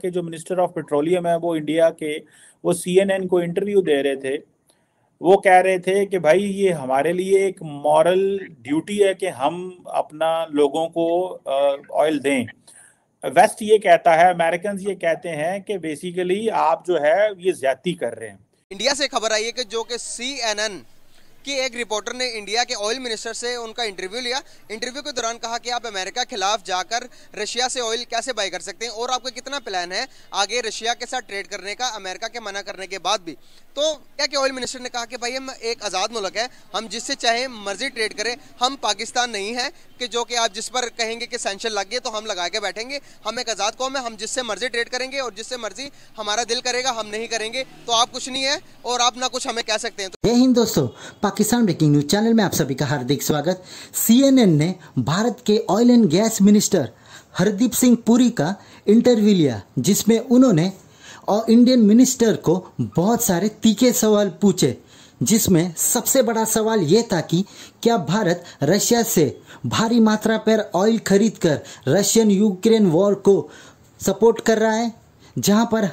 के जो minister of petroleum है वो इंडिया के वो सीएनएन को इंटरव्यू दे रहे थे वो कह रहे थे कि भाई ये हमारे लिए एक मॉरल ड्यूटी है कि हम अपना लोगों को ऑयल दें वेस्ट ये कहता है अमेरिकन ये कहते हैं कि बेसिकली आप जो है ये ज्यादा कर रहे हैं इंडिया से खबर आई है कि जो कि सी एन एन कि एक रिपोर्टर ने इंडिया के ऑयल मिनिस्टर से उनका इंटरव्यू लिया इंटरव्यू के दौरान कहा कि आप अमेरिका के खिलाफ जाकर रशिया से ऑयल कैसे बाई कर सकते हैं और आपका कितना प्लान है आगे रशिया के साथ ट्रेड करने का अमेरिका के मना करने के बाद भी तो क्या कि ऑयल मिनिस्टर ने कहा कि भाई हम एक आज़ाद मुल्क है हम जिससे चाहे मर्जी ट्रेड करें हम पाकिस्तान नहीं है कि जो कि आप जिस पर कहेंगे कि सेंशन लग गए तो हम लगा के बैठेंगे हम एक आज़ाद कौम है हम जिससे मर्जी ट्रेड करेंगे और जिससे मर्जी हमारा दिल करेगा हम नहीं करेंगे तो आप कुछ नहीं है और आप ना कुछ हमें कह सकते हैं तो यही दोस्तों पाकिस्तान ब्रेकिंग न्यूज चैनल में आप सभी का हार्दिक स्वागत सीएनएन ने भारत के oil and gas minister Hardeep Singh Puri का इंटरव्यू लिया जिसमें उन्होंने और इंडियन मिनिस्टर को बहुत सारे तीखे सवाल पूछे जिसमें सबसे बड़ा सवाल यह था कि क्या भारत रशिया से भारी मात्रा पर ऑयल खरीद कर रशियन यूक्रेन वॉर को सपोर्ट कर रहा है जहां पर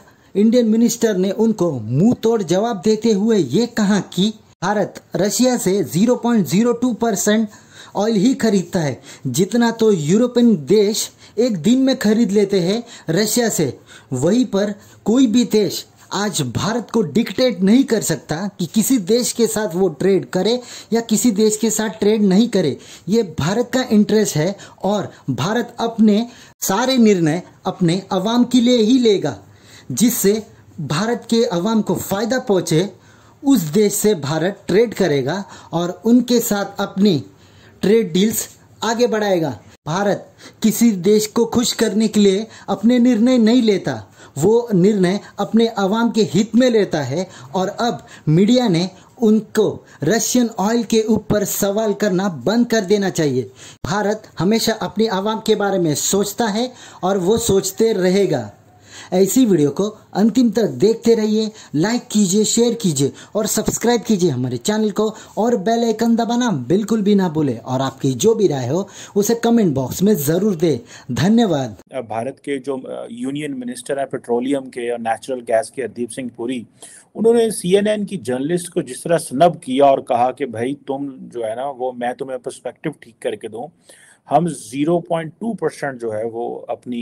इंडियन मिनिस्टर ने उनको मुंह तोड़ जवाब देते हुए ये कहा कि भारत रशिया से 0.02 परसेंट ऑयल ही खरीदता है जितना तो यूरोपियन देश एक दिन में खरीद लेते हैं रशिया से वहीं पर कोई भी देश आज भारत को डिक्टेट नहीं कर सकता कि किसी देश के साथ वो ट्रेड करे या किसी देश के साथ ट्रेड नहीं करे ये भारत का इंटरेस्ट है और भारत अपने सारे निर्णय अपने अवाम के लिए ही लेगा जिससे भारत के अवाम को फ़ायदा पहुँचे उस देश से भारत ट्रेड करेगा और उनके साथ अपनी ट्रेड डील्स आगे बढ़ाएगा भारत किसी देश को खुश करने के लिए अपने निर्णय नहीं लेता वो निर्णय अपने आवाम के हित में लेता है और अब मीडिया ने उनको रशियन ऑयल के ऊपर सवाल करना बंद कर देना चाहिए भारत हमेशा अपनी आवाम के बारे में सोचता है और वो सोचते रहेगा ऐसी वीडियो को अंतिम तक देखते रहिए लाइक कीजिए शेयर कीजिए और सब्सक्राइब कीजिए हमारे चैनल को और बेल आइकन दबाना बिल्कुल भी ना भूले और आपकी जो भी राय हो उसे कमेंट बॉक्स में जरूर दे धन्यवाद भारत के जो यूनियन मिनिस्टर है पेट्रोलियम के और नेचुरल गैस के हरदीप सिंह पुरी उन्होंने एन की जर्नलिस्ट को जिस तरह स्नब किया और कहा कि भाई तुम जो है ना वो मैं तुम्हें पर्सपेक्टिव ठीक करके दूँ हम 0.2 परसेंट जो है वो अपनी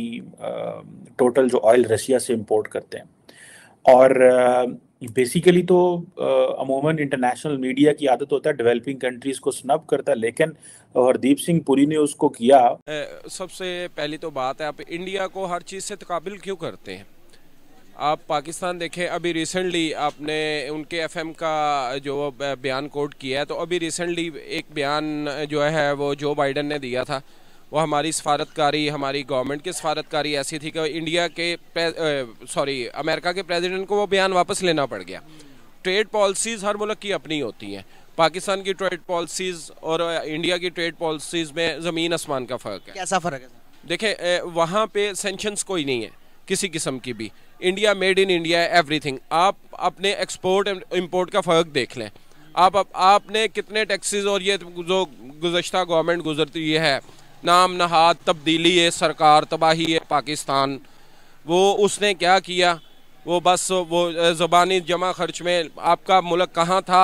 टोटल जो ऑयल रसिया से इंपोर्ट करते हैं और बेसिकली तो अमूमन इंटरनेशनल मीडिया की आदत होता है डेवलपिंग कंट्रीज को स्नब करता है लेकिन हरदीप सिंह पुरी ने उसको किया सबसे पहली तो बात है आप इंडिया को हर चीज़ से तकबिल क्यों करते हैं आप पाकिस्तान देखें अभी रिसेंटली आपने उनके एफएम का जो बयान कोट किया है तो अभी रिसेंटली एक बयान जो है वो जो बाइडन ने दिया था वो हमारी सफारतकारी हमारी गवर्नमेंट की सफारतकारी ऐसी थी कि इंडिया के सॉरी अमेरिका के प्रेसिडेंट को वो बयान वापस लेना पड़ गया ट्रेड पॉलिसीज़ हर मुल्क की अपनी होती हैं पाकिस्तान की ट्रेड पॉलिसीज़ और इंडिया की ट्रेड पॉलिसीज़ में ज़मीन आसमान का फ़र्क है कैसा फ़र्क है देखें वहाँ पे सेंशंस कोई नहीं है किसी किस्म की भी India made in India everything आप अपने एक्सपोर्ट एंड इम्पोर्ट का फ़र्क देख लें आप, आप आपने कितने टैक्सेस और ये जो गुजशत गवर्नमेंट गुजरती है नाम नहाद तब्दीली है सरकार तबाही है पाकिस्तान वो उसने क्या किया वो बस वो ज़बानी जमा खर्च में आपका मुल्क कहाँ था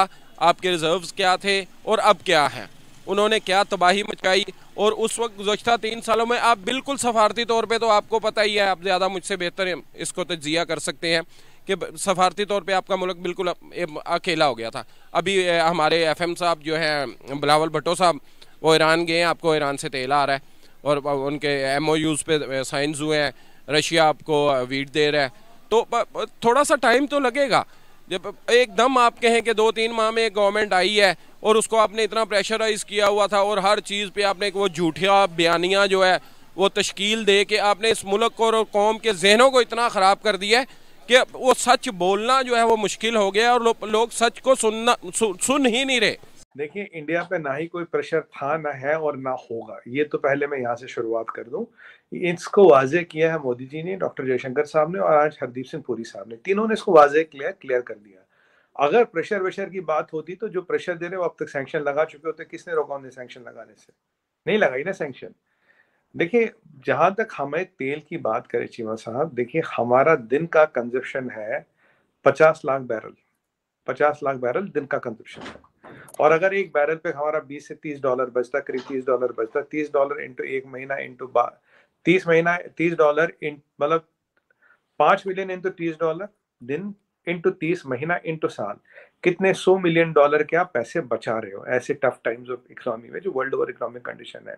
आपके रिज़र्व्स क्या थे और अब क्या है उन्होंने क्या तबाही मचाई और उस वक्त गुजशत तीन सालों में आप बिल्कुल सफारती तौर पर तो आपको पता ही है आप ज़्यादा मुझसे बेहतर इसको तजिया तो कर सकते हैं कि सफारती तौर पे आपका मुल्क बिल्कुल अकेला हो गया था अभी हमारे एफएम साहब जो हैं बिलावल भट्टो साहब वो ईरान गए हैं आपको ईरान से तेल आ रहा है और उनके एम ओ यूज़ पे साइंस हुए हैं रशिया आपको वीट दे रहा है तो थोड़ा सा टाइम तो लगेगा जब एकदम आप कहें कि दो तीन माह में गवर्नमेंट आई है और उसको आपने इतना प्रेशराइज किया हुआ था और हर चीज़ पे आपने वो झूठिया बयानियाँ जो है वो तश्कील दे के आपने इस मुल्क को और कौम के जहनों को इतना ख़राब कर दिया है कि वो सच बोलना जो है वो मुश्किल हो गया और लो, लोग सच को सुनना सु, सुन ही नहीं रहे देखिए इंडिया पे ना ही कोई प्रेशर था ना है और ना होगा ये तो पहले मैं यहाँ से शुरुआत कर दूँ इसको वाजे किया है मोदी जी ने डॉक्टर जयशंकर साहब ने और आज हरदीप सिंह पुरी साहब ने तीनों ने इसको वाजे क्लियर क्लियर कर दिया अगर प्रेशर वेशर की बात होती तो जो प्रेशर दे रहे वो अब तक सैंक्शन लगा चुके होते किसने रोका उन्हें सैंक्शन लगाने से नहीं लगाई ना सैंक्शन देखिए जहां तक हमें तेल की बात करें चीमा साहब देखिए हमारा दिन का कंजप्शन है पचास लाख बैरल पचास लाख बैरल दिन का कंजप्शन है और अगर एक बैरल पे हमारा बीस से तीस डॉलर बचता करीब तीस डॉलर बचता तीस डॉलर इंटू एक महीना इंटू तीस महीना तीस डॉलर मतलब पांच मिलियन इंटू तीस डॉलर दिन इंटू तीस महीना इंटू साल कितने सौ मिलियन डॉलर के आप पैसे बचा रहे हो ऐसे टफ टाइम्स ऑफ इकोनॉमी में जो वर्ल्ड ओवर इकोनॉमिक कंडीशन है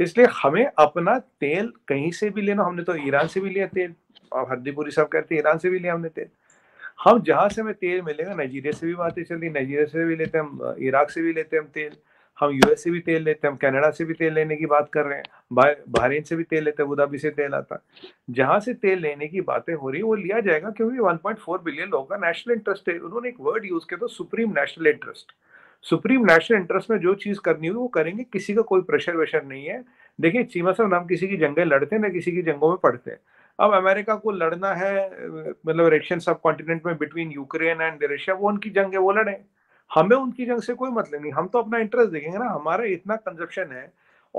इसलिए हमें अपना तेल कहीं से भी लेना हमने तो ईरान से भी लिया तेल और हरदीपुरी साहब कहते हैं ईरान से भी लिया हमने तेल हम जहाँ से हमें तेल मिलेगा नाइजीरिया से भी बातें चल रही नाइजीरिया से भी लेते हैं हम इराक से भी लेते हैं हम तेल हम यूएस से भी तेल लेते हैं हम कनाडा से भी तेल लेने की बात कर रहे हैं बहरीन से भी तेल लेते हैं अबूधाबी से तेल आता है जहां से तेल लेने की बातें हो रही है वो लिया जाएगा क्योंकि 1.4 बिलियन लोगों का नेशनल इंटरेस्ट है उन्होंने एक वर्ड यूज किया था supreme national interest supreme national interest में जो चीज करनी हो वो करेंगे किसी का कोई प्रेशर वेशर नहीं है देखिए चीमा साहब नाम किसी की जंगे लड़ते हैं ना किसी की जंगों में पड़ते हैं अब अमेरिका को लड़ना है मतलब रशियन सब कॉन्टिनेंट में बिटवीन यूक्रेन एंड रशिया वो उनकी जंग है वो लड़े हमें उनकी जंग से कोई मतलब नहीं हम तो अपना इंटरेस्ट देखेंगे ना हमारा इतना कंजप्शन है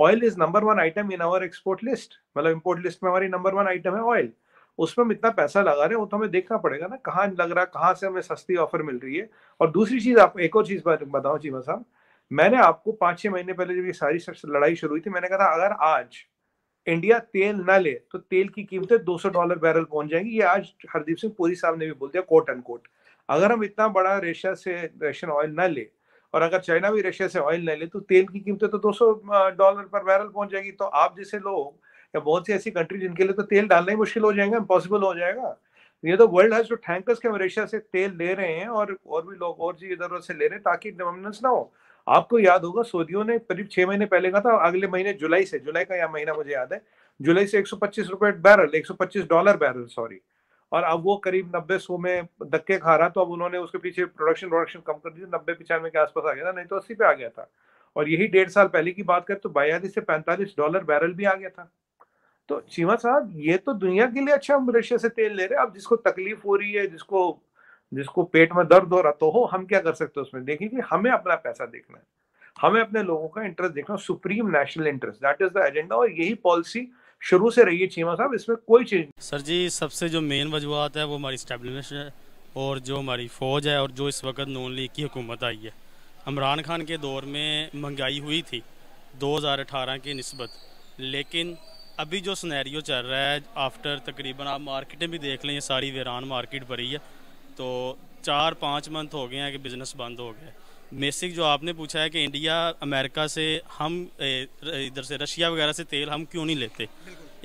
oil is number one item in our export list मतलब इम्पोर्ट लिस्ट में हमारी नंबर वन आइटम है ऑयल उसमें हम इतना पैसा लगा रहे हैं वो तो हमें देखना पड़ेगा ना कहाँ लग रहा है कहाँ से हमें सस्ती ऑफर मिल रही है और दूसरी चीज आप एक और चीज बताओ जी साहब मैंने आपको पांच छह महीने पहले जब ये सारी लड़ाई शुरू हुई थी मैंने कहा था अगर आज इंडिया तेल ना ले तो तेल की कीमतें 200 डॉलर बैरल पहुंच जाएंगी ये आज हरदीप सिंह पुरी साहब ने भी बोल दिया कोट एंड कोट अगर हम इतना बड़ा रशिया से रशियन ऑयल ना ले और अगर चाइना भी रशिया से ऑयल ना ले तो तेल की कीमतें तो 200 डॉलर पर बैरल पहुंच जाएगी तो आप जैसे लोग या बहुत सी ऐसी कंट्री जिनके लिए तो तेल डालना ही मुश्किल हो जाएगा इम्पॉसिबल हो जाएगा ये तो वर्ल्ड हैज टू थैंक हम रशिया से तेल ले रहे हैं और और भी लोग और जी इधर उधर से ले रहे हैं ताकि डोमिनेंस ना हो आपको याद होगा सऊदियों ने करीब छह महीने पहले कहा था अगले महीने जुलाई से जुलाई का यह महीना मुझे याद है जुलाई से पच्चीस रुपए बैरल पच्चीस डॉलर बैरल सॉरी और अब वो करीब नब्बे सौ में धक्के खा रहा तो अब उन्होंने उसके पीछे प्रोडक्शन प्रोडक्शन कम कर दी नब्बे पचानवे के आसपास आ गया था नहीं तो अस्सी पे आ गया था और यही डेढ़ साल पहले की बात करें तो बयालीस से पैंतालीस डॉलर बैरल भी आ गया था तो चीमा साहब ये तो दुनिया के लिए अच्छा हम रशिया से तेल ले रहे हैं अब जिसको तकलीफ हो रही है जिसको जिसको पेट में दर्द हो रहा तो हो हम क्या कर सकते हैं उसमें देखिए कि हमें अपना पैसा देखना है हमें अपने लोगों का इंटरेस्ट देखना supreme national interest that is the agenda और यही पॉलिसी शुरू से रही है चीमा साहब इसमें कोई चीज सर जी सबसे जो मेन वजुहत है वो हमारी स्टेबलिशमेंट है और जो हमारी फ़ौज है और जो इस वक्त नून लीग की हुकूमत आई है इमरान खान के दौर में महंगाई हुई थी 2018 की नस्बत लेकिन अभी जो सुनहरियो चल रहा है आफ्टर तकरीबन आप मार्केटें भी देख लें सारी वीरान मार्केट भरी है तो चार पाँच मंथ हो गए हैं कि बिज़नेस बंद हो गया बेसिक जो आपने पूछा है कि इंडिया अमेरिका से हम इधर से रशिया वगैरह से तेल हम क्यों नहीं लेते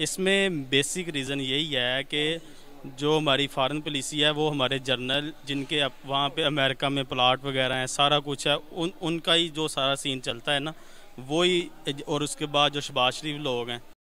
इसमें बेसिक रीज़न यही है कि जो हमारी फॉरेन पॉलिसी है वो हमारे जर्नल जिनके अब वहाँ पे अमेरिका में प्लाट वगैरह हैं सारा कुछ है उन उनका ही जो सारा सीन चलता है ना वही और उसके बाद जो शबाज शरीफ लोग हैं